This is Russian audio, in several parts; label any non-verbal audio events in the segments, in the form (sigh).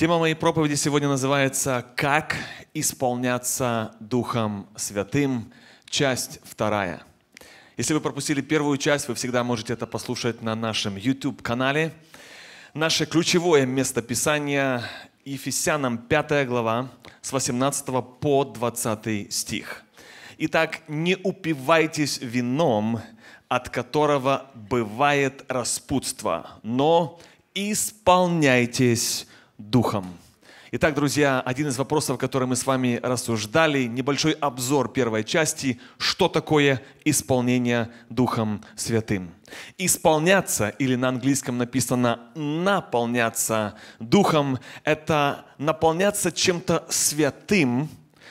Тема моей проповеди сегодня называется «Как исполняться Духом Святым», часть вторая. Если вы пропустили первую часть, вы всегда можете это послушать на нашем YouTube-канале. Наше ключевое место Писания – Ефесянам 5 глава, с 18 по 20 стих. «Итак, не упивайтесь вином, от которого бывает распутство, но исполняйтесь Духом. Итак, друзья, один из вопросов, который мы с вами рассуждали, небольшой обзор первой части, что такое исполнение Духом Святым. Исполняться, или на английском написано наполняться Духом, это наполняться чем-то святым,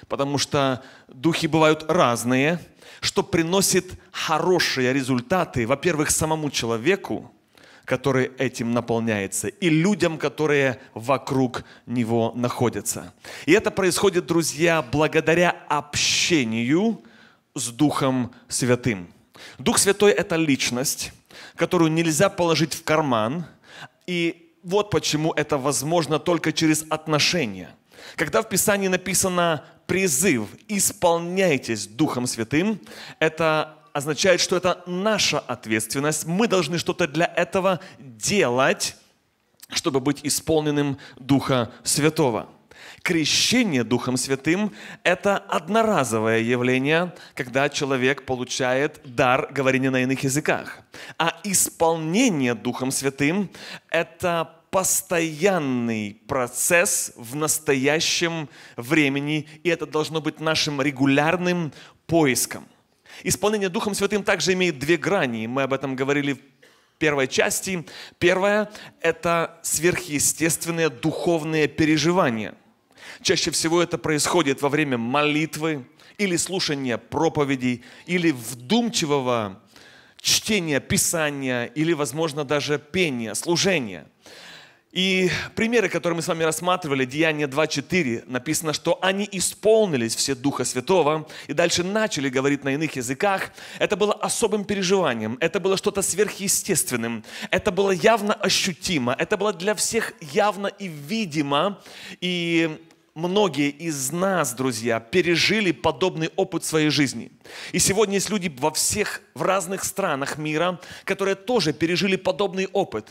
потому что духи бывают разные, что приносит хорошие результаты, во-первых, самому человеку, который этим наполняется, и людям, которые вокруг него находятся. И это происходит, друзья, благодаря общению с Духом Святым. Дух Святой – это личность, которую нельзя положить в карман, и вот почему это возможно только через отношения. Когда в Писании написано призыв «Исполняйтесь Духом Святым», это означает, что это наша ответственность. Мы должны что-то для этого делать, чтобы быть исполненным Духа Святого. Крещение Духом Святым – это одноразовое явление, когда человек получает дар говорения на иных языках. А исполнение Духом Святым – это постоянный процесс в настоящем времени, и это должно быть нашим регулярным поиском – Исполнение Духом Святым также имеет две грани. Мы об этом говорили в первой части. Первое – это сверхъестественные духовные переживания. Чаще всего это происходит во время молитвы или слушания проповедей, или вдумчивого чтения Писания, или, возможно, даже пения, служения – и примеры, которые мы с вами рассматривали, Деяние 2.4, написано, что они исполнились все Духа Святого и дальше начали говорить на иных языках. Это было особым переживанием, это было что-то сверхъестественным, это было явно ощутимо, это было для всех явно и видимо. И многие из нас, друзья, пережили подобный опыт в своей жизни. И сегодня есть люди во всех, в разных странах мира, которые тоже пережили подобный опыт,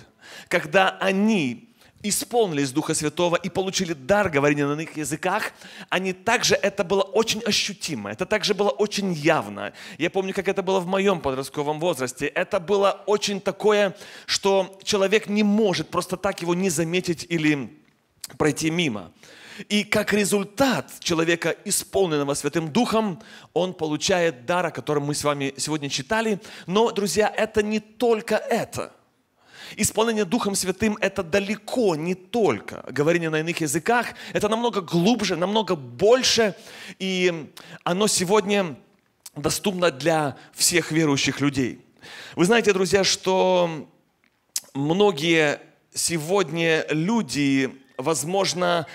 когда они исполнились Духа Святого и получили дар говорения на иных языках, они также, это было очень ощутимо, это также было очень явно. Я помню, как это было в моем подростковом возрасте. Это было очень такое, что человек не может просто так его не заметить или пройти мимо. И как результат человека, исполненного Святым Духом, он получает дар, о котором мы с вами сегодня читали. Но, друзья, это не только это – Исполнение Духом Святым – это далеко не только говорение на иных языках, это намного глубже, намного больше, и оно сегодня доступно для всех верующих людей. Вы знаете, друзья, что многие сегодня люди, возможно,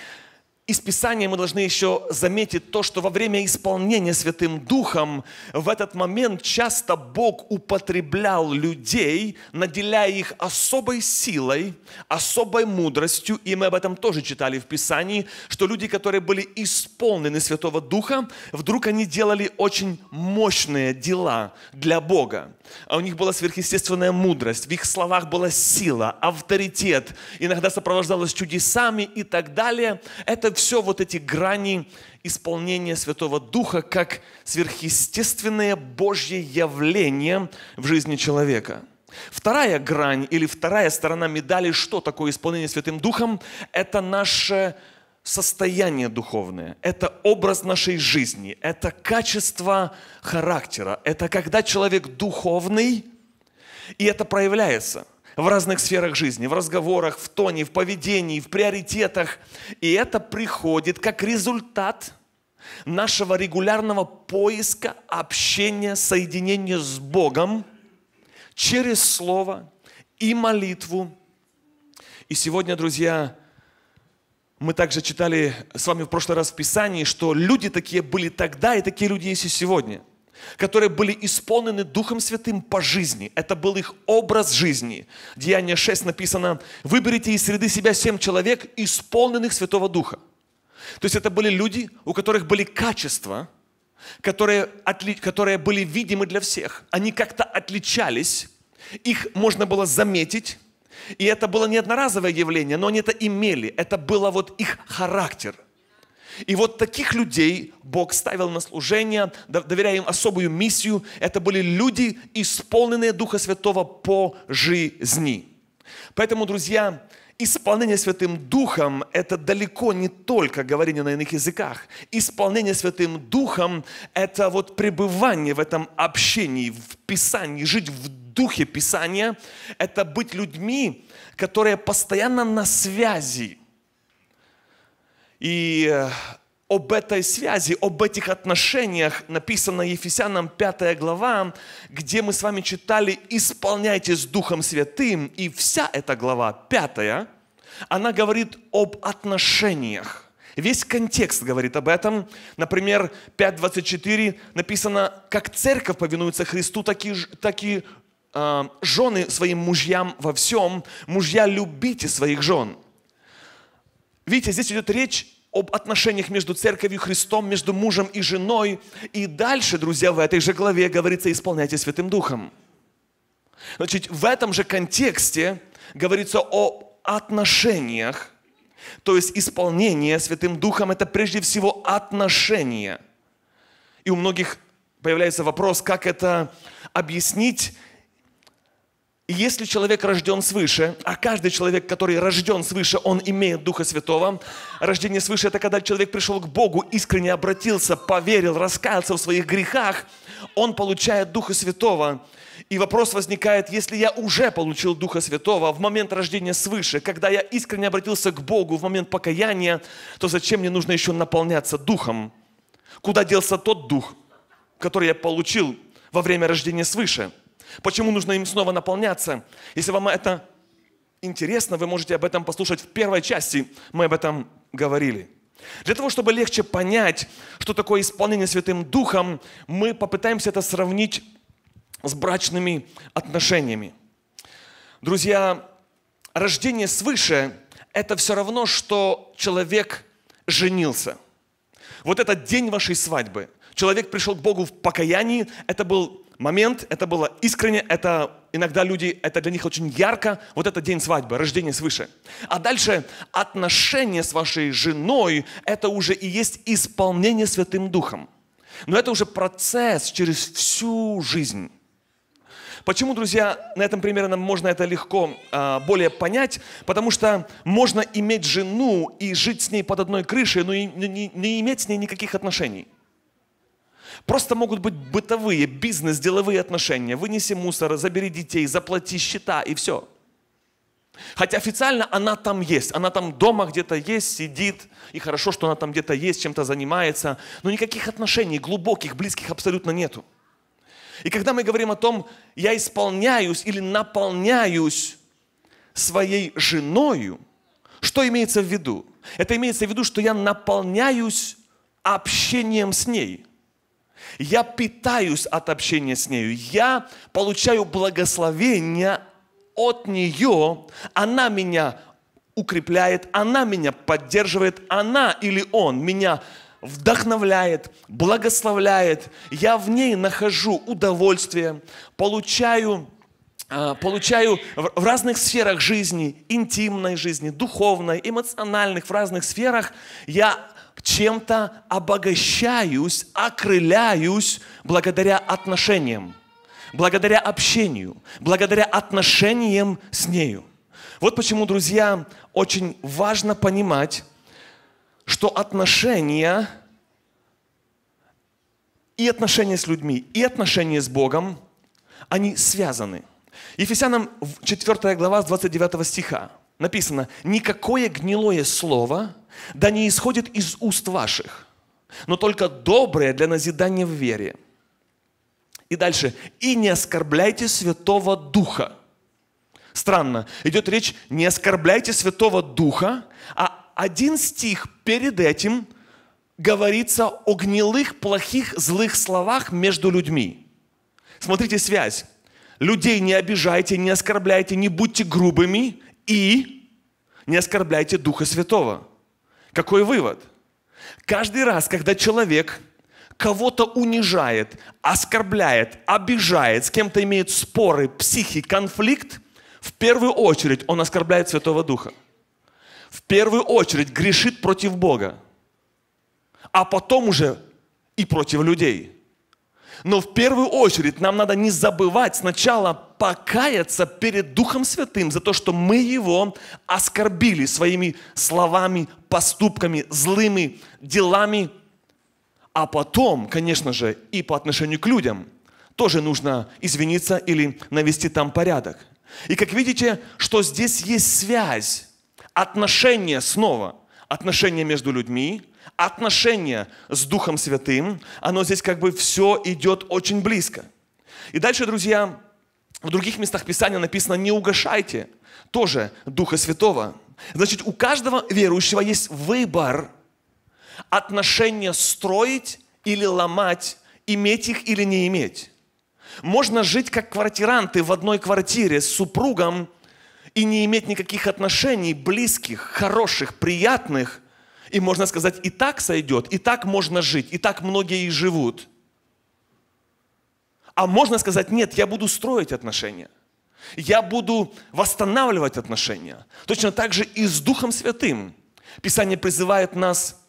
из Писания мы должны еще заметить то, что во время исполнения Святым Духом в этот момент часто Бог употреблял людей, наделяя их особой силой, особой мудростью, и мы об этом тоже читали в Писании, что люди, которые были исполнены Святого Духа, вдруг они делали очень мощные дела для Бога. А у них была сверхъестественная мудрость, в их словах была сила, авторитет, иногда сопровождалось чудесами и так далее. Это все вот эти грани исполнения Святого Духа как сверхъестественное Божье явление в жизни человека. Вторая грань или вторая сторона медали, что такое исполнение Святым Духом, это наше состояние духовное, это образ нашей жизни, это качество характера, это когда человек духовный, и это проявляется – в разных сферах жизни, в разговорах, в тоне, в поведении, в приоритетах. И это приходит как результат нашего регулярного поиска, общения, соединения с Богом через Слово и молитву. И сегодня, друзья, мы также читали с вами в прошлый раз в Писании, что люди такие были тогда, и такие люди есть и сегодня – которые были исполнены Духом Святым по жизни. Это был их образ жизни. Деяние 6 написано, выберите из среды себя семь человек, исполненных Святого Духа. То есть это были люди, у которых были качества, которые, отли, которые были видимы для всех. Они как-то отличались, их можно было заметить, и это было не одноразовое явление, но они это имели, это было вот их характер – и вот таких людей Бог ставил на служение, доверяя им особую миссию. Это были люди, исполненные Духа Святого по жизни. Поэтому, друзья, Исполнение Святым Духом – это далеко не только говорение на иных языках. Исполнение Святым Духом – это вот пребывание в этом общении, в Писании, жить в Духе Писания. Это быть людьми, которые постоянно на связи – и э, об этой связи, об этих отношениях написано Ефесянам 5 глава, где мы с вами читали исполняйте с Духом Святым». И вся эта глава, 5, она говорит об отношениях. Весь контекст говорит об этом. Например, 5.24 написано, как церковь повинуется Христу, так и, так и э, жены своим мужьям во всем. Мужья, любите своих жен. Видите, здесь идет речь об отношениях между церковью и Христом, между мужем и женой. И дальше, друзья, в этой же главе говорится «исполняйте Святым Духом». Значит, в этом же контексте говорится о отношениях, то есть исполнение Святым Духом – это прежде всего отношения. И у многих появляется вопрос, как это объяснить если человек рожден свыше, а каждый человек, который рожден свыше, он имеет Духа Святого. Рождение свыше – это когда человек пришел к Богу, искренне обратился, поверил, раскаялся в своих грехах, он получает Духа Святого. И вопрос возникает, если я уже получил Духа Святого в момент рождения свыше, когда я искренне обратился к Богу в момент покаяния, то зачем мне нужно еще наполняться Духом? Куда делся тот Дух, который я получил во время рождения свыше – Почему нужно им снова наполняться? Если вам это интересно, вы можете об этом послушать в первой части. Мы об этом говорили. Для того, чтобы легче понять, что такое исполнение Святым Духом, мы попытаемся это сравнить с брачными отношениями. Друзья, рождение свыше – это все равно, что человек женился. Вот этот день вашей свадьбы. Человек пришел к Богу в покаянии, это был момент, это было искренне, это иногда люди, это для них очень ярко, вот это день свадьбы, рождение свыше. А дальше отношения с вашей женой, это уже и есть исполнение Святым Духом. Но это уже процесс через всю жизнь. Почему, друзья, на этом примере нам можно это легко э, более понять? Потому что можно иметь жену и жить с ней под одной крышей, но и, не, не иметь с ней никаких отношений. Просто могут быть бытовые, бизнес, деловые отношения. Вынеси мусор, забери детей, заплати счета и все. Хотя официально она там есть, она там дома где-то есть, сидит, и хорошо, что она там где-то есть, чем-то занимается, но никаких отношений глубоких, близких абсолютно нету. И когда мы говорим о том, я исполняюсь или наполняюсь своей женою, что имеется в виду? Это имеется в виду, что я наполняюсь общением с ней – я питаюсь от общения с нею. Я получаю благословение от нее. Она меня укрепляет, она меня поддерживает, она или он меня вдохновляет, благословляет. Я в ней нахожу удовольствие, получаю а, получаю в разных сферах жизни, интимной жизни, духовной, эмоциональных, в разных сферах, я чем-то обогащаюсь, окрыляюсь благодаря отношениям, благодаря общению, благодаря отношениям с нею. Вот почему, друзья, очень важно понимать, что отношения и отношения с людьми, и отношения с Богом, они связаны. Ефесянам 4 глава с 29 стиха написано, «Никакое гнилое слово – да не исходит из уст ваших, но только доброе для назидания в вере. И дальше. И не оскорбляйте Святого Духа. Странно. Идет речь, не оскорбляйте Святого Духа, а один стих перед этим говорится о гнилых, плохих, злых словах между людьми. Смотрите связь. Людей не обижайте, не оскорбляйте, не будьте грубыми и не оскорбляйте Духа Святого. Какой вывод? Каждый раз, когда человек кого-то унижает, оскорбляет, обижает, с кем-то имеет споры, психи, конфликт, в первую очередь он оскорбляет Святого Духа. В первую очередь грешит против Бога. А потом уже и против людей. Но в первую очередь нам надо не забывать сначала покаяться перед Духом Святым за то, что мы Его оскорбили своими словами, поступками, злыми делами. А потом, конечно же, и по отношению к людям тоже нужно извиниться или навести там порядок. И как видите, что здесь есть связь, отношения снова, отношения между людьми, отношение с Духом Святым, оно здесь как бы все идет очень близко. И дальше, друзья, в других местах Писания написано «не угошайте» тоже Духа Святого. Значит, у каждого верующего есть выбор отношения строить или ломать, иметь их или не иметь. Можно жить как квартиранты в одной квартире с супругом и не иметь никаких отношений близких, хороших, приятных, и можно сказать, и так сойдет, и так можно жить, и так многие и живут. А можно сказать, нет, я буду строить отношения. Я буду восстанавливать отношения. Точно так же и с Духом Святым. Писание призывает нас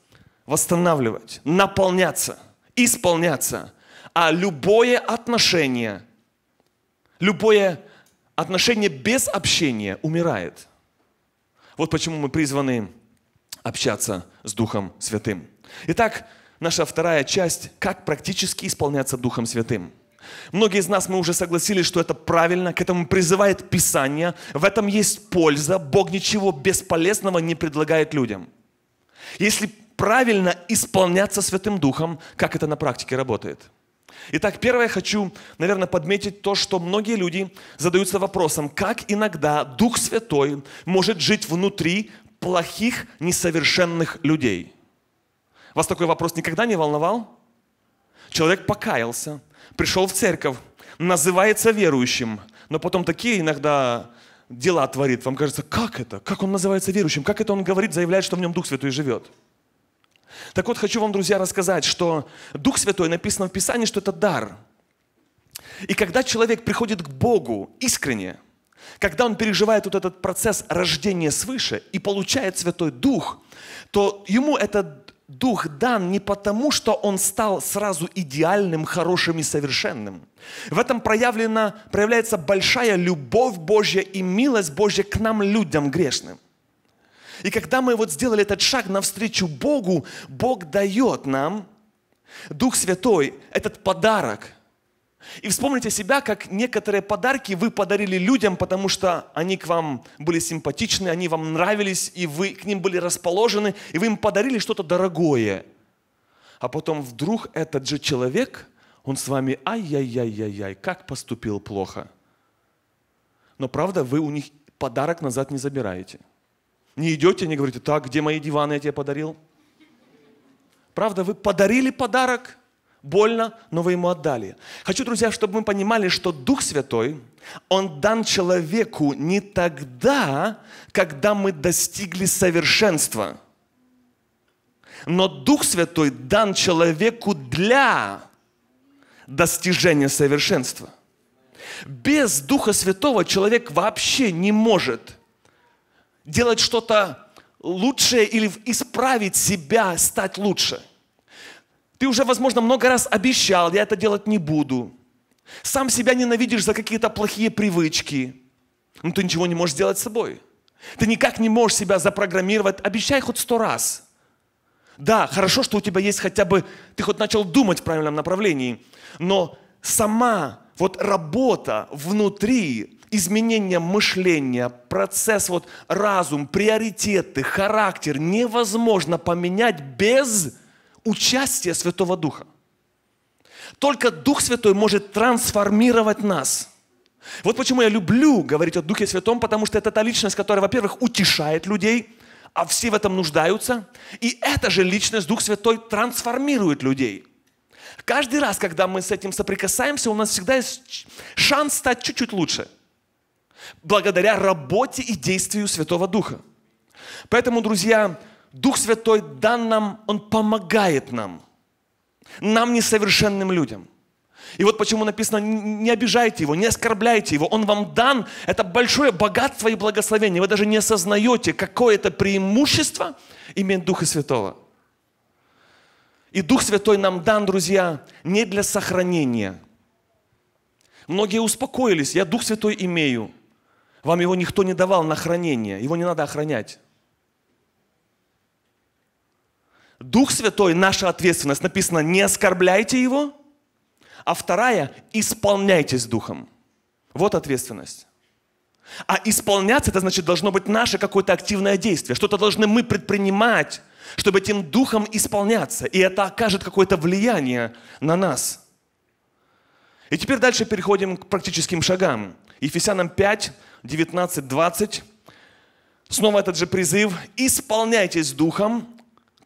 восстанавливать, наполняться, исполняться. А любое отношение, любое отношение без общения умирает. Вот почему мы призваны общаться с Духом Святым. Итак, наша вторая часть, как практически исполняться Духом Святым. Многие из нас, мы уже согласились, что это правильно, к этому призывает Писание, в этом есть польза, Бог ничего бесполезного не предлагает людям. Если правильно исполняться Святым Духом, как это на практике работает? Итак, первое хочу, наверное, подметить то, что многие люди задаются вопросом, как иногда Дух Святой может жить внутри плохих, несовершенных людей. Вас такой вопрос никогда не волновал? Человек покаялся, пришел в церковь, называется верующим, но потом такие иногда дела творит. Вам кажется, как это? Как он называется верующим? Как это он говорит, заявляет, что в нем Дух Святой живет? Так вот, хочу вам, друзья, рассказать, что Дух Святой написано в Писании, что это дар. И когда человек приходит к Богу искренне – когда он переживает вот этот процесс рождения свыше и получает Святой Дух, то ему этот Дух дан не потому, что он стал сразу идеальным, хорошим и совершенным. В этом проявлена, проявляется большая любовь Божья и милость Божья к нам, людям грешным. И когда мы вот сделали этот шаг навстречу Богу, Бог дает нам Дух Святой, этот подарок – и вспомните себя, как некоторые подарки вы подарили людям, потому что они к вам были симпатичны, они вам нравились, и вы к ним были расположены, и вы им подарили что-то дорогое. А потом вдруг этот же человек, он с вами, ай-яй-яй-яй-яй, как поступил плохо. Но правда, вы у них подарок назад не забираете. Не идете, не говорите, так, где мои диваны я тебе подарил? Правда, вы подарили подарок, больно, но вы ему отдали. Хочу, друзья, чтобы мы понимали, что Дух Святой, он дан человеку не тогда, когда мы достигли совершенства. Но Дух Святой дан человеку для достижения совершенства. Без Духа Святого человек вообще не может делать что-то лучшее или исправить себя, стать лучше – ты уже, возможно, много раз обещал, я это делать не буду. Сам себя ненавидишь за какие-то плохие привычки. Но ты ничего не можешь сделать с собой. Ты никак не можешь себя запрограммировать. Обещай хоть сто раз. Да, хорошо, что у тебя есть хотя бы, ты хоть начал думать в правильном направлении, но сама вот работа внутри, изменение мышления, процесс, вот разум, приоритеты, характер невозможно поменять без участие Святого Духа. Только Дух Святой может трансформировать нас. Вот почему я люблю говорить о Духе Святом, потому что это та личность, которая, во-первых, утешает людей, а все в этом нуждаются. И эта же личность, Дух Святой, трансформирует людей. Каждый раз, когда мы с этим соприкасаемся, у нас всегда есть шанс стать чуть-чуть лучше. Благодаря работе и действию Святого Духа. Поэтому, друзья, Дух Святой дан нам, Он помогает нам. Нам, несовершенным людям. И вот почему написано, не обижайте его, не оскорбляйте его. Он вам дан, это большое богатство и благословение. Вы даже не осознаете, какое это преимущество иметь Духа Святого. И Дух Святой нам дан, друзья, не для сохранения. Многие успокоились, я Дух Святой имею. Вам его никто не давал на хранение, его не надо охранять. Дух Святой – наша ответственность. Написано, не оскорбляйте Его. А вторая – исполняйтесь Духом. Вот ответственность. А исполняться – это значит, должно быть наше какое-то активное действие. Что-то должны мы предпринимать, чтобы этим Духом исполняться. И это окажет какое-то влияние на нас. И теперь дальше переходим к практическим шагам. Ефесянам 5, 19, 20. Снова этот же призыв. «Исполняйтесь Духом,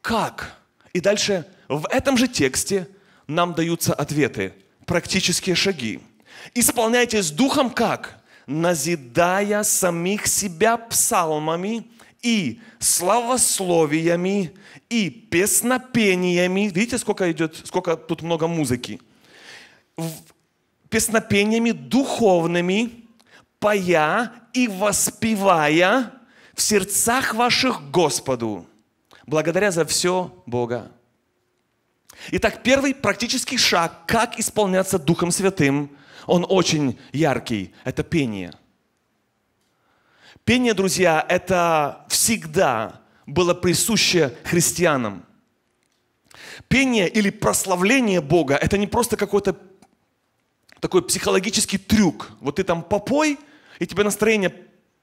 как? И дальше в этом же тексте нам даются ответы, практические шаги. исполняйте с духом как? Назидая самих себя псалмами и славословиями и песнопениями. Видите, сколько идет, сколько тут много музыки. Песнопениями духовными, пая и воспевая в сердцах ваших Господу благодаря за все Бога. Итак, первый практический шаг, как исполняться Духом Святым, он очень яркий, это пение. Пение, друзья, это всегда было присуще христианам. Пение или прославление Бога – это не просто какой-то такой психологический трюк. Вот ты там попой, и тебе настроение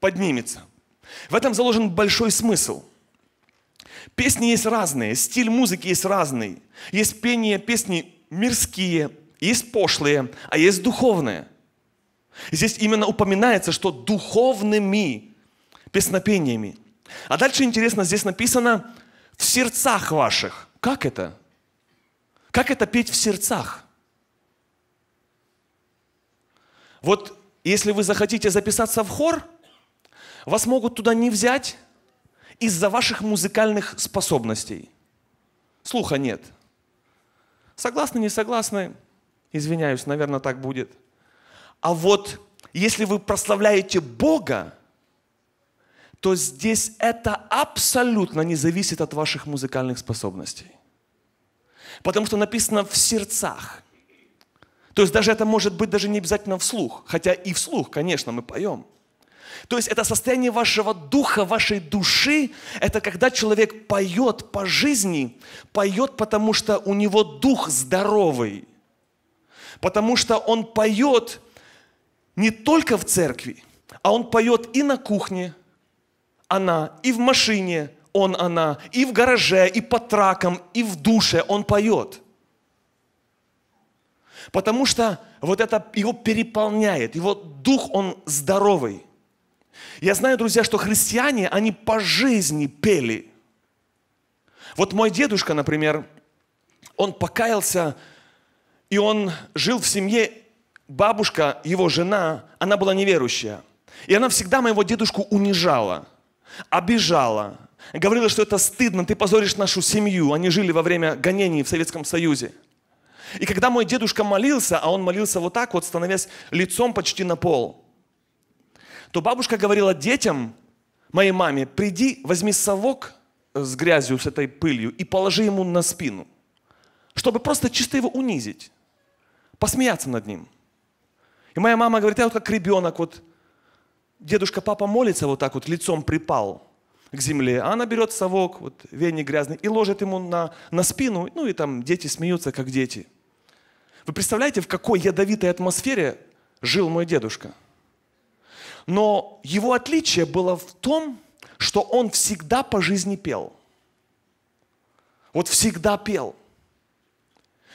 поднимется. В этом заложен большой смысл – Песни есть разные, стиль музыки есть разный. Есть пение, песни мирские, есть пошлые, а есть духовные. здесь именно упоминается, что духовными песнопениями. А дальше интересно, здесь написано «в сердцах ваших». Как это? Как это петь в сердцах? Вот если вы захотите записаться в хор, вас могут туда не взять, из-за ваших музыкальных способностей. Слуха нет. Согласны, не согласны? Извиняюсь, наверное, так будет. А вот если вы прославляете Бога, то здесь это абсолютно не зависит от ваших музыкальных способностей. Потому что написано в сердцах. То есть даже это может быть даже не обязательно вслух, хотя и вслух, конечно, мы поем – то есть это состояние вашего духа, вашей души, это когда человек поет по жизни, поет, потому что у него дух здоровый, потому что он поет не только в церкви, а он поет и на кухне, она, и в машине, он, она, и в гараже, и по тракам, и в душе он поет – Потому что вот это его переполняет, его дух, он здоровый. Я знаю, друзья, что христиане, они по жизни пели. Вот мой дедушка, например, он покаялся, и он жил в семье, бабушка, его жена, она была неверующая. И она всегда моего дедушку унижала, обижала, говорила, что это стыдно, ты позоришь нашу семью. Они жили во время гонений в Советском Союзе. И когда мой дедушка молился, а он молился вот так вот, становясь лицом почти на пол – то бабушка говорила детям, моей маме, приди, возьми совок э, с грязью, с этой пылью и положи ему на спину, чтобы просто чисто его унизить, посмеяться над ним. И моя мама говорит, я вот как ребенок, вот дедушка, папа молится вот так вот, лицом припал к земле, а она берет совок, вот веник грязный, и ложит ему на, на спину, ну и там дети смеются, как дети. Вы представляете, в какой ядовитой атмосфере жил мой дедушка – но его отличие было в том, что он всегда по жизни пел. Вот всегда пел.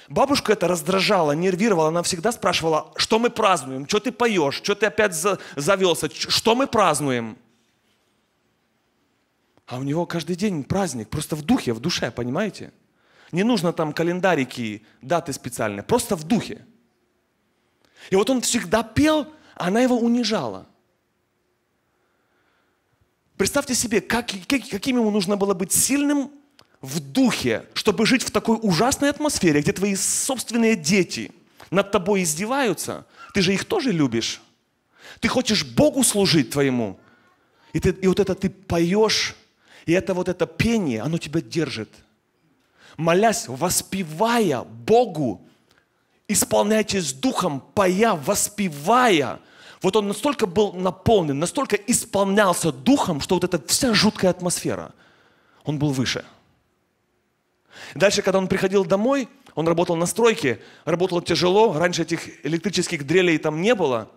Бабушка это раздражала, нервировала, она всегда спрашивала, что мы празднуем, что ты поешь, что ты опять завелся, что мы празднуем. А у него каждый день праздник, просто в духе, в душе, понимаете? Не нужно там календарики, даты специальные, просто в духе. И вот он всегда пел, а она его унижала. Представьте себе, как, каким ему нужно было быть сильным в духе, чтобы жить в такой ужасной атмосфере, где твои собственные дети над тобой издеваются. Ты же их тоже любишь. Ты хочешь Богу служить твоему. И, ты, и вот это ты поешь, и это вот это пение, оно тебя держит. Молясь, воспевая Богу, исполняйтесь духом, поя, воспевая – вот он настолько был наполнен, настолько исполнялся духом, что вот эта вся жуткая атмосфера, он был выше. Дальше, когда он приходил домой, он работал на стройке, работал тяжело, раньше этих электрических дрелей там не было.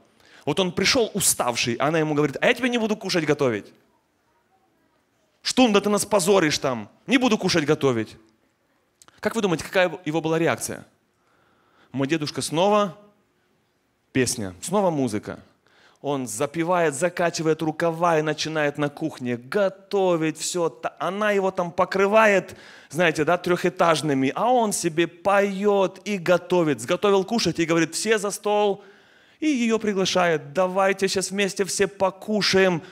Вот он пришел уставший, а она ему говорит, а я тебя не буду кушать готовить. Штунда, ты нас позоришь там, не буду кушать готовить. Как вы думаете, какая его была реакция? Мой дедушка снова песня, снова музыка он запивает, закачивает рукава и начинает на кухне готовить все. Она его там покрывает, знаете, да, трехэтажными, а он себе поет и готовит. Сготовил кушать и говорит, все за стол. И ее приглашает, давайте сейчас вместе все покушаем.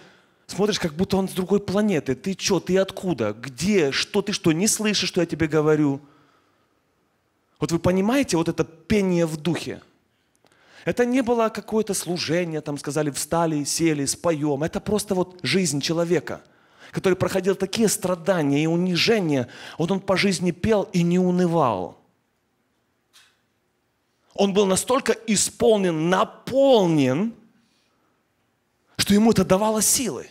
Смотришь, как будто он с другой планеты. Ты что, ты откуда? Где? Что ты что? Не слышишь, что я тебе говорю? Вот вы понимаете вот это пение в духе? Это не было какое-то служение, там сказали, встали, сели, споем. Это просто вот жизнь человека, который проходил такие страдания и унижения. Вот он по жизни пел и не унывал. Он был настолько исполнен, наполнен, что ему это давало силы.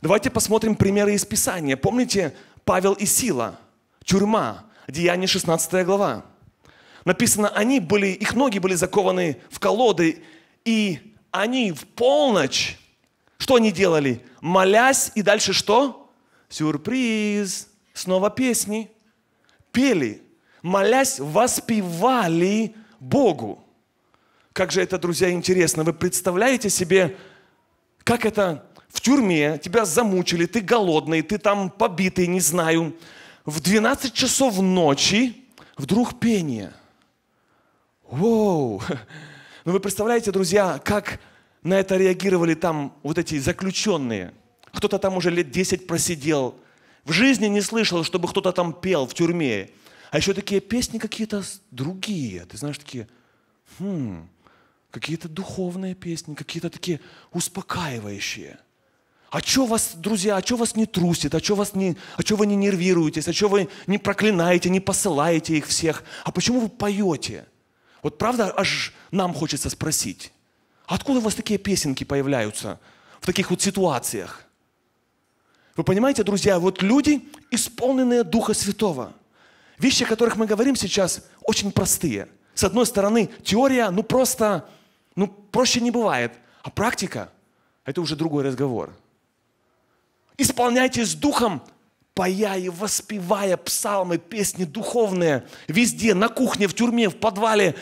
Давайте посмотрим примеры из Писания. Помните Павел и Сила, тюрьма, Деяние 16 глава написано, они были, их ноги были закованы в колоды, и они в полночь, что они делали? Молясь, и дальше что? Сюрприз, снова песни. Пели, молясь, воспевали Богу. Как же это, друзья, интересно. Вы представляете себе, как это в тюрьме, тебя замучили, ты голодный, ты там побитый, не знаю. В 12 часов ночи вдруг пение – Воу! (laughs) Ну вы представляете, друзья, как на это реагировали там вот эти заключенные. Кто-то там уже лет 10 просидел. В жизни не слышал, чтобы кто-то там пел в тюрьме. А еще такие песни какие-то другие. Ты знаешь, такие, хм, какие-то духовные песни, какие-то такие успокаивающие. А что вас, друзья, а что вас не трусит, а что вас не, а что вы не нервируетесь, а что вы не проклинаете, не посылаете их всех? А почему вы поете? Вот правда, аж нам хочется спросить, откуда у вас такие песенки появляются в таких вот ситуациях? Вы понимаете, друзья, вот люди, исполненные Духа Святого. Вещи, о которых мы говорим сейчас, очень простые. С одной стороны, теория, ну просто, ну проще не бывает. А практика – это уже другой разговор. Исполняйтесь Духом, поя и воспевая псалмы, песни духовные, везде, на кухне, в тюрьме, в подвале,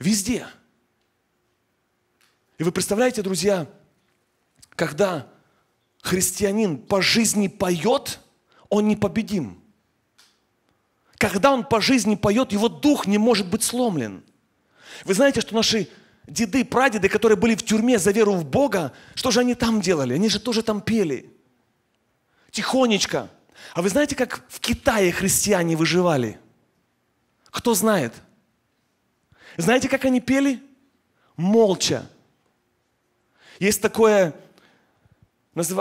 везде. И вы представляете, друзья, когда христианин по жизни поет, он непобедим. Когда он по жизни поет, его дух не может быть сломлен. Вы знаете, что наши деды, прадеды, которые были в тюрьме за веру в Бога, что же они там делали? Они же тоже там пели. Тихонечко. А вы знаете, как в Китае христиане выживали? Кто знает? Знаете, как они пели? Молча. Есть такое,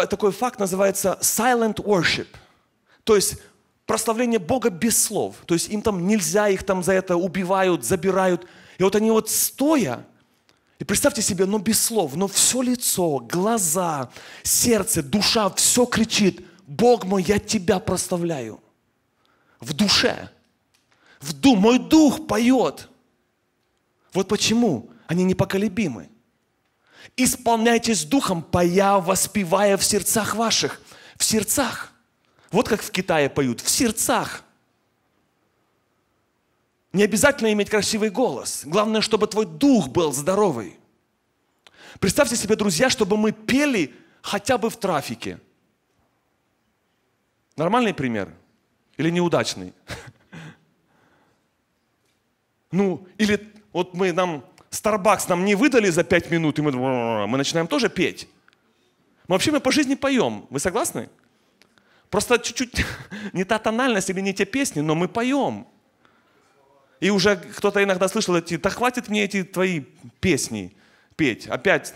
такой факт, называется silent worship. То есть прославление Бога без слов. То есть им там нельзя, их там за это убивают, забирают. И вот они вот стоя, и представьте себе, но без слов, но все лицо, глаза, сердце, душа, все кричит Бог мой, я Тебя прославляю. В душе. В ду, мой дух поет. Вот почему они непоколебимы. Исполняйтесь духом, поя, воспевая в сердцах ваших. В сердцах. Вот как в Китае поют. В сердцах. Не обязательно иметь красивый голос. Главное, чтобы твой дух был здоровый. Представьте себе, друзья, чтобы мы пели хотя бы в трафике – Нормальный пример? Или неудачный? (laughs) Ну, или вот мы нам, Starbucks нам не выдали за 5 минут, и мы, мы начинаем тоже петь. Мы вообще мы по жизни поем. Вы согласны? Просто чуть-чуть (laughs) не та тональность или не те песни, но мы поем. И уже кто-то иногда слышал эти, да хватит мне эти твои песни петь. Опять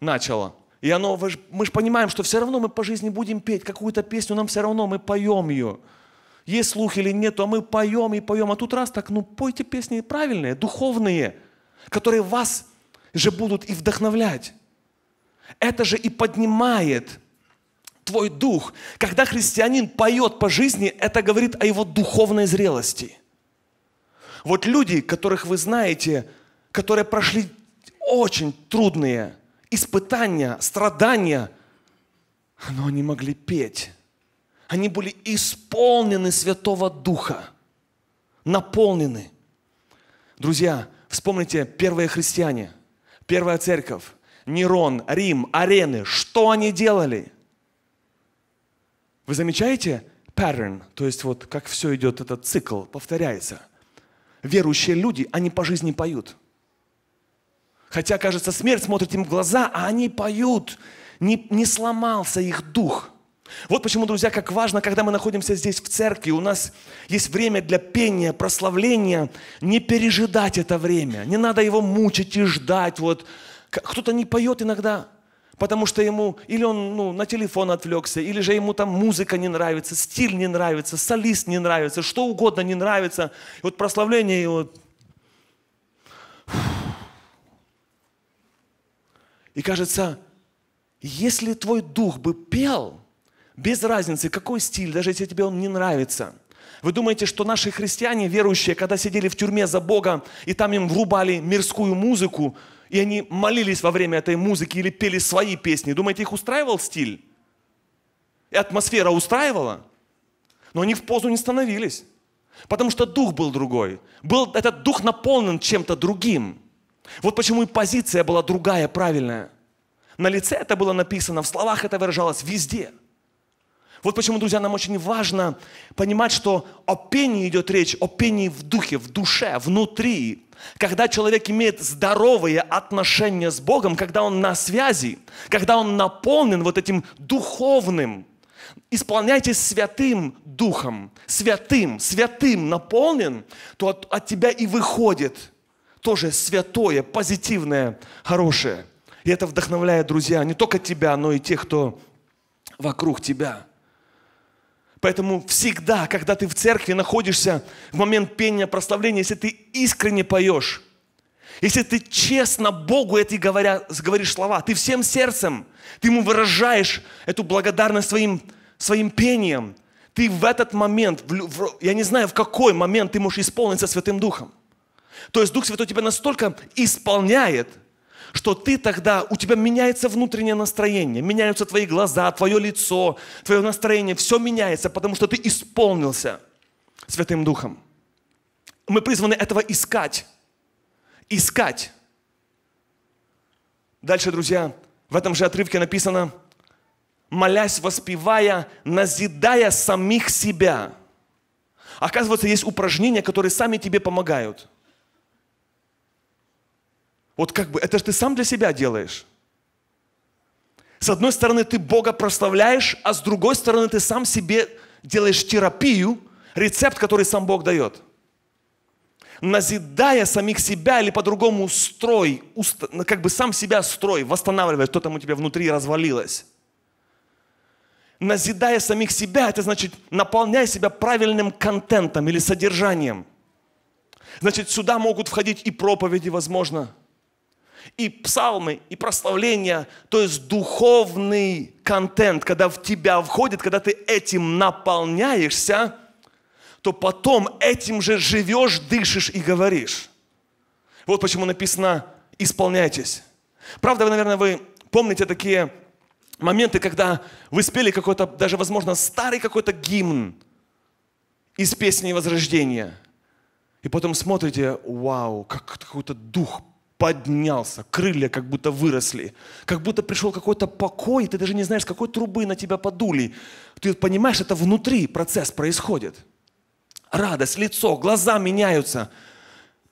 начало. И оно, мы же понимаем, что все равно мы по жизни будем петь какую-то песню, нам все равно мы поем ее. Есть слух или нет, а мы поем и поем. А тут раз так, ну пойте песни правильные, духовные, которые вас же будут и вдохновлять. Это же и поднимает твой дух. Когда христианин поет по жизни, это говорит о его духовной зрелости. Вот люди, которых вы знаете, которые прошли очень трудные испытания, страдания, но они могли петь. Они были исполнены Святого Духа, наполнены. Друзья, вспомните первые христиане, первая церковь, Нерон, Рим, арены. Что они делали? Вы замечаете pattern, то есть вот как все идет, этот цикл повторяется. Верующие люди, они по жизни поют – Хотя, кажется, смерть смотрит им в глаза, а они поют. Не, не сломался их дух. Вот почему, друзья, как важно, когда мы находимся здесь в церкви, у нас есть время для пения, прославления, не пережидать это время. Не надо его мучить и ждать. Вот. Кто-то не поет иногда, потому что ему или он ну, на телефон отвлекся, или же ему там музыка не нравится, стиль не нравится, солист не нравится, что угодно не нравится. И вот прославление, и вот... Фух. И кажется, если твой дух бы пел, без разницы, какой стиль, даже если тебе он не нравится – вы думаете, что наши христиане, верующие, когда сидели в тюрьме за Бога, и там им врубали мирскую музыку, и они молились во время этой музыки или пели свои песни, думаете, их устраивал стиль? И атмосфера устраивала? Но они в позу не становились, потому что дух был другой. Был, этот дух наполнен чем-то другим – вот почему и позиция была другая, правильная. На лице это было написано, в словах это выражалось везде. Вот почему, друзья, нам очень важно понимать, что о пении идет речь, о пении в духе, в душе, внутри. Когда человек имеет здоровые отношения с Богом, когда он на связи, когда он наполнен вот этим духовным, исполняйтесь святым духом, святым, святым наполнен, то от, от тебя и выходит – тоже святое, позитивное, хорошее. И это вдохновляет, друзья, не только тебя, но и тех, кто вокруг тебя. Поэтому всегда, когда ты в церкви находишься в момент пения, прославления, если ты искренне поешь, если ты честно Богу эти говоря, говоришь слова, ты всем сердцем, ты Ему выражаешь эту благодарность своим, своим пением, ты в этот момент, в, в, я не знаю, в какой момент ты можешь исполниться Святым Духом. То есть Дух Святой тебя настолько исполняет, что ты тогда, у тебя меняется внутреннее настроение, меняются твои глаза, твое лицо, твое настроение, все меняется, потому что ты исполнился Святым Духом. Мы призваны этого искать. Искать. Дальше, друзья, в этом же отрывке написано, молясь, воспевая, назидая самих себя. Оказывается, есть упражнения, которые сами тебе помогают – вот как бы, это же ты сам для себя делаешь. С одной стороны, ты Бога прославляешь, а с другой стороны, ты сам себе делаешь терапию, рецепт, который сам Бог дает. Назидая самих себя или по-другому строй, уст, ну, как бы сам себя строй, восстанавливая, что там у тебя внутри развалилось. Назидая самих себя, это значит, наполняя себя правильным контентом или содержанием. Значит, сюда могут входить и проповеди, возможно, и псалмы, и прославления, то есть духовный контент, когда в тебя входит, когда ты этим наполняешься, то потом этим же живешь, дышишь и говоришь. Вот почему написано «исполняйтесь». Правда, вы, наверное, вы помните такие моменты, когда вы спели какой-то, даже, возможно, старый какой-то гимн из песни Возрождения. И потом смотрите, вау, как какой-то дух поднялся, крылья как будто выросли, как будто пришел какой-то покой, ты даже не знаешь, какой трубы на тебя подули. Ты понимаешь, это внутри процесс происходит. Радость, лицо, глаза меняются.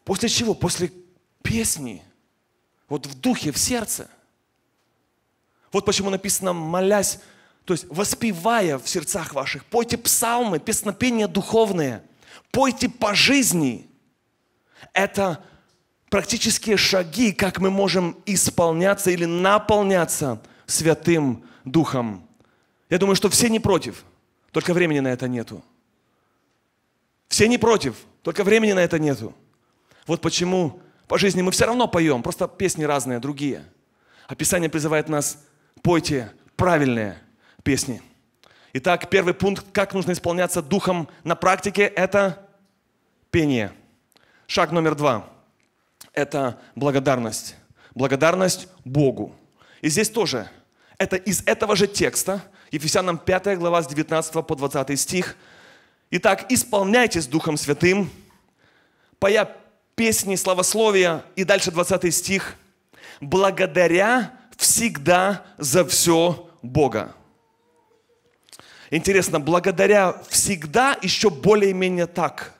После чего? После песни, вот в духе, в сердце. Вот почему написано «молясь», то есть воспевая в сердцах ваших, пойте псалмы, песнопения духовные, пойте по жизни. Это практические шаги, как мы можем исполняться или наполняться Святым Духом. Я думаю, что все не против, только времени на это нету. Все не против, только времени на это нету. Вот почему по жизни мы все равно поем, просто песни разные, другие. А Писание призывает нас, пойте правильные песни. Итак, первый пункт, как нужно исполняться духом на практике, это пение. Шаг номер два – это благодарность. Благодарность Богу. И здесь тоже, это из этого же текста, Ефесянам 5 глава с 19 по 20 стих. Итак, исполняйтесь Духом Святым, поя песни, славословия, и дальше 20 стих, благодаря всегда за все Бога. Интересно, благодаря всегда еще более-менее так –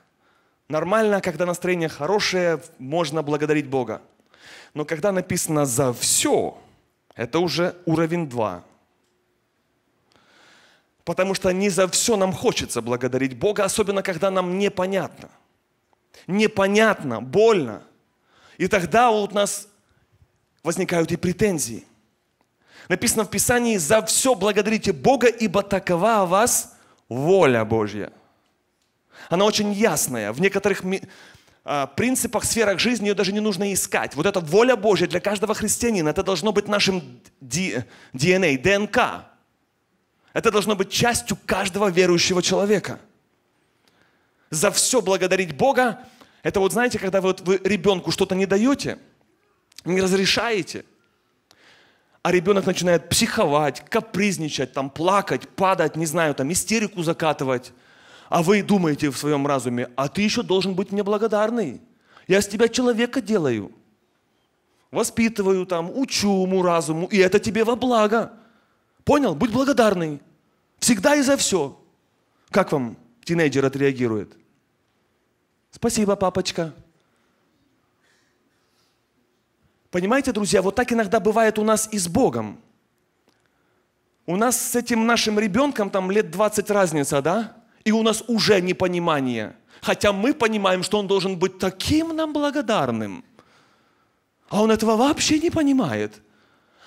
Нормально, когда настроение хорошее, можно благодарить Бога. Но когда написано «за все», это уже уровень 2. Потому что не за все нам хочется благодарить Бога, особенно когда нам непонятно. Непонятно, больно. И тогда у нас возникают и претензии. Написано в Писании, за все благодарите Бога, ибо такова вас воля Божья. Она очень ясная. В некоторых а, принципах, сферах жизни ее даже не нужно искать. Вот эта воля Божья для каждого христианина, это должно быть нашим DNA, ДНК. Это должно быть частью каждого верующего человека. За все благодарить Бога, это вот знаете, когда вы, вот, вы ребенку что-то не даете, не разрешаете, а ребенок начинает психовать, капризничать, там, плакать, падать, не знаю, там, истерику закатывать. А вы думаете в своем разуме, а ты еще должен быть мне благодарный. Я с тебя человека делаю. Воспитываю там, учу уму, разуму, и это тебе во благо. Понял? Будь благодарный. Всегда и за все. Как вам тинейджер отреагирует? Спасибо, папочка. Понимаете, друзья, вот так иногда бывает у нас и с Богом. У нас с этим нашим ребенком там лет 20 разница, да? и у нас уже непонимание. Хотя мы понимаем, что он должен быть таким нам благодарным. А он этого вообще не понимает.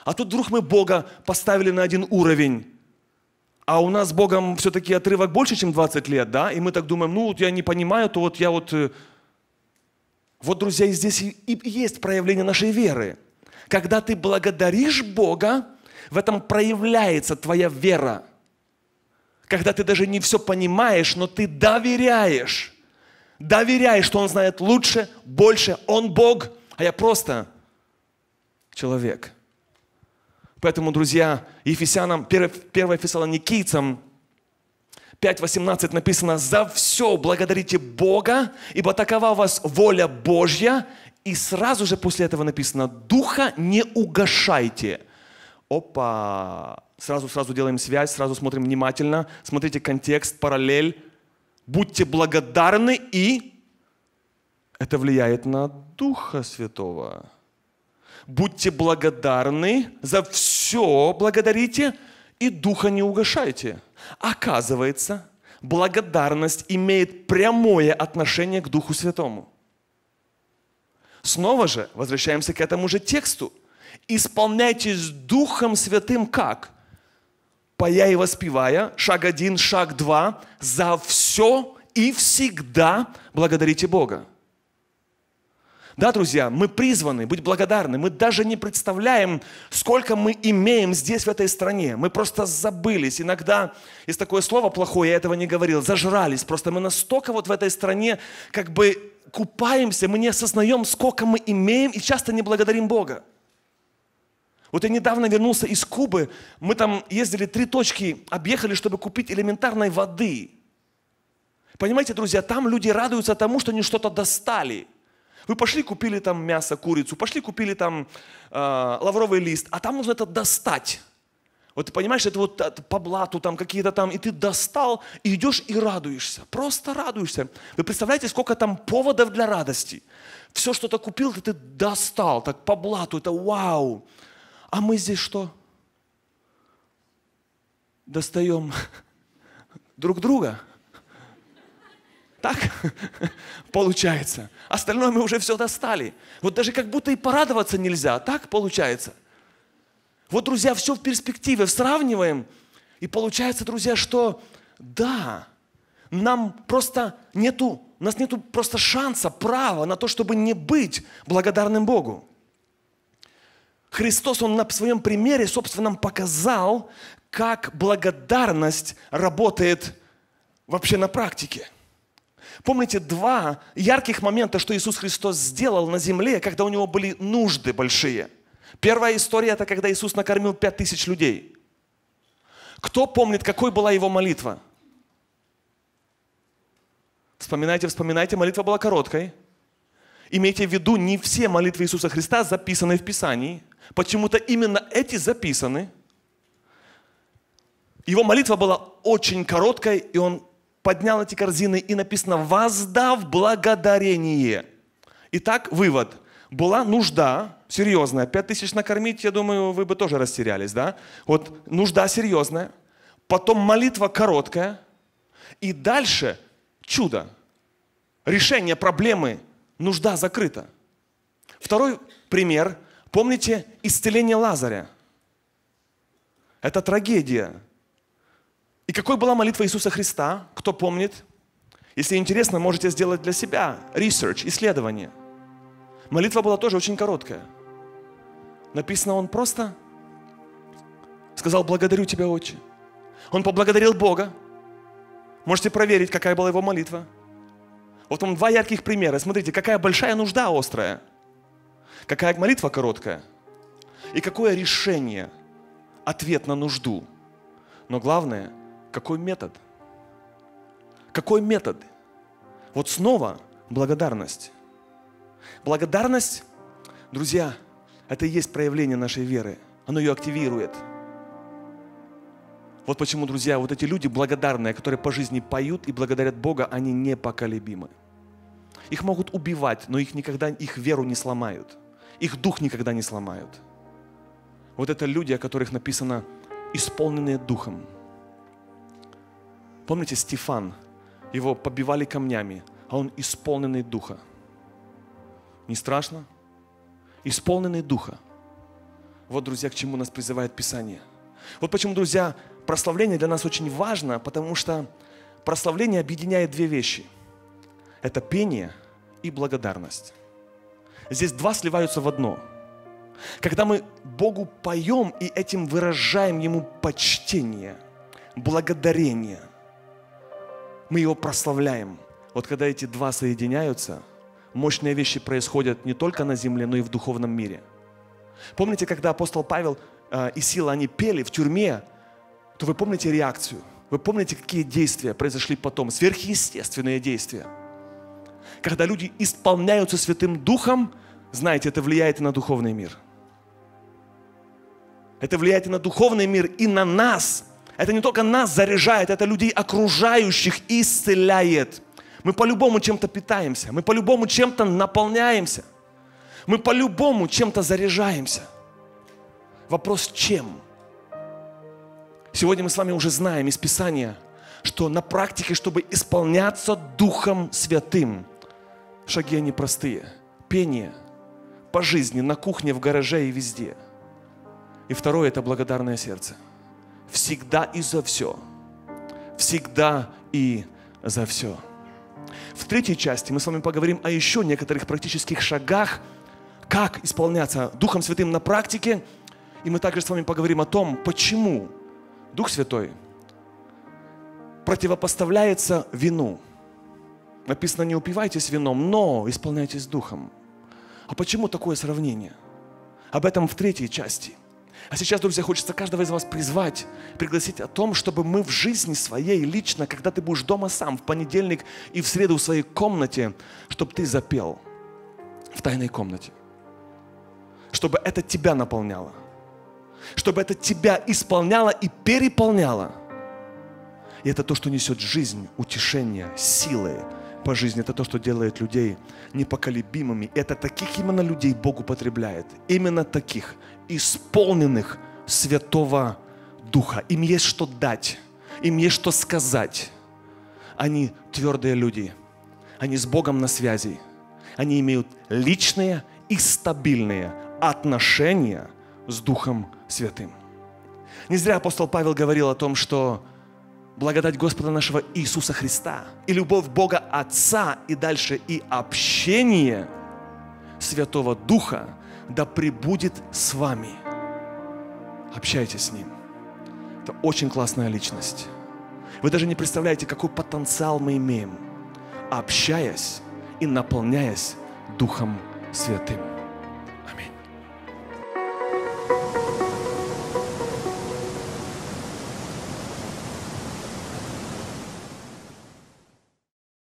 А тут вдруг мы Бога поставили на один уровень. А у нас с Богом все-таки отрывок больше, чем 20 лет, да? И мы так думаем, ну вот я не понимаю, то вот я вот... Э, вот, друзья, здесь и есть проявление нашей веры. Когда ты благодаришь Бога, в этом проявляется твоя вера – когда ты даже не все понимаешь, но ты доверяешь. Доверяешь, что Он знает лучше, больше. Он Бог, а я просто человек. Поэтому, друзья, Ефесянам, 1 Фессалоникийцам 5.18 написано, «За все благодарите Бога, ибо такова у вас воля Божья». И сразу же после этого написано, «Духа не угашайте. Опа! Сразу-сразу делаем связь, сразу смотрим внимательно. Смотрите контекст, параллель. Будьте благодарны и... Это влияет на Духа Святого. Будьте благодарны за все, благодарите и Духа не угошайте. Оказывается, благодарность имеет прямое отношение к Духу Святому. Снова же возвращаемся к этому же тексту. Исполняйтесь Духом Святым как? пая и воспевая, шаг один, шаг два, за все и всегда благодарите Бога. Да, друзья, мы призваны быть благодарны. Мы даже не представляем, сколько мы имеем здесь, в этой стране. Мы просто забылись. Иногда есть такое слово плохое, я этого не говорил. Зажрались. Просто мы настолько вот в этой стране как бы купаемся, мы не осознаем, сколько мы имеем, и часто не благодарим Бога. Вот я недавно вернулся из Кубы, мы там ездили три точки, объехали, чтобы купить элементарной воды. Понимаете, друзья, там люди радуются тому, что они что-то достали. Вы пошли купили там мясо, курицу, пошли купили там э, лавровый лист, а там нужно это достать. Вот ты понимаешь, это вот по блату там какие-то там, и ты достал, и идешь и радуешься. Просто радуешься. Вы представляете, сколько там поводов для радости. Все, что ты купил, ты, достал, так по блату, это вау. А мы здесь что? Достаем (laughs) друг друга? Так (laughs) получается. Остальное мы уже все достали. Вот даже как будто и порадоваться нельзя. А так получается. Вот, друзья, все в перспективе. Сравниваем. И получается, друзья, что да, нам просто нету, у нас нету просто шанса, права на то, чтобы не быть благодарным Богу. Христос, Он на своем примере собственном показал, как благодарность работает вообще на практике. Помните два ярких момента, что Иисус Христос сделал на земле, когда у Него были нужды большие. Первая история – это когда Иисус накормил пять тысяч людей. Кто помнит, какой была Его молитва? Вспоминайте, вспоминайте, молитва была короткой. Имейте в виду, не все молитвы Иисуса Христа записаны в Писании – Почему-то именно эти записаны. Его молитва была очень короткой, и он поднял эти корзины, и написано «воздав благодарение». Итак, вывод. Была нужда серьезная. Пять тысяч накормить, я думаю, вы бы тоже растерялись, да? Вот нужда серьезная. Потом молитва короткая. И дальше чудо. Решение проблемы. Нужда закрыта. Второй пример Помните исцеление Лазаря? Это трагедия. И какой была молитва Иисуса Христа? Кто помнит? Если интересно, можете сделать для себя research, исследование. Молитва была тоже очень короткая. Написано, он просто сказал, благодарю тебя, отче. Он поблагодарил Бога. Можете проверить, какая была его молитва. Вот вам два ярких примера. Смотрите, какая большая нужда острая – Какая молитва короткая? И какое решение? Ответ на нужду. Но главное, какой метод? Какой метод? Вот снова благодарность. Благодарность, друзья, это и есть проявление нашей веры. Оно ее активирует. Вот почему, друзья, вот эти люди благодарные, которые по жизни поют и благодарят Бога, они непоколебимы. Их могут убивать, но их никогда их веру не сломают. Их дух никогда не сломают. Вот это люди, о которых написано «исполненные духом». Помните Стефан? Его побивали камнями, а он исполненный духа. Не страшно? Исполненный духа. Вот, друзья, к чему нас призывает Писание. Вот почему, друзья, прославление для нас очень важно, потому что прославление объединяет две вещи. Это пение и благодарность. Здесь два сливаются в одно. Когда мы Богу поем и этим выражаем Ему почтение, благодарение, мы Его прославляем. Вот когда эти два соединяются, мощные вещи происходят не только на земле, но и в духовном мире. Помните, когда апостол Павел э, и Сила, они пели в тюрьме, то вы помните реакцию, вы помните, какие действия произошли потом, сверхъестественные действия – когда люди исполняются Святым Духом, знаете, это влияет и на духовный мир. Это влияет и на духовный мир, и на нас. Это не только нас заряжает, это людей окружающих исцеляет. Мы по-любому чем-то питаемся, мы по-любому чем-то наполняемся, мы по-любому чем-то заряжаемся. Вопрос чем? Сегодня мы с вами уже знаем из Писания, что на практике, чтобы исполняться Духом Святым – Шаги они простые. Пение по жизни, на кухне, в гараже и везде. И второе – это благодарное сердце. Всегда и за все. Всегда и за все. В третьей части мы с вами поговорим о еще некоторых практических шагах, как исполняться Духом Святым на практике. И мы также с вами поговорим о том, почему Дух Святой противопоставляется вину – Написано, не упивайтесь вином, но исполняйтесь духом. А почему такое сравнение? Об этом в третьей части. А сейчас, друзья, хочется каждого из вас призвать, пригласить о том, чтобы мы в жизни своей лично, когда ты будешь дома сам в понедельник и в среду в своей комнате, чтобы ты запел в тайной комнате. Чтобы это тебя наполняло. Чтобы это тебя исполняло и переполняло. И это то, что несет жизнь, утешение, силы, по жизни. Это то, что делает людей непоколебимыми. Это таких именно людей Бог употребляет. Именно таких, исполненных Святого Духа. Им есть что дать, им есть что сказать. Они твердые люди, они с Богом на связи. Они имеют личные и стабильные отношения с Духом Святым. Не зря апостол Павел говорил о том, что благодать Господа нашего Иисуса Христа и любовь Бога Отца и дальше и общение Святого Духа да пребудет с вами. Общайтесь с Ним. Это очень классная личность. Вы даже не представляете, какой потенциал мы имеем, общаясь и наполняясь Духом Святым.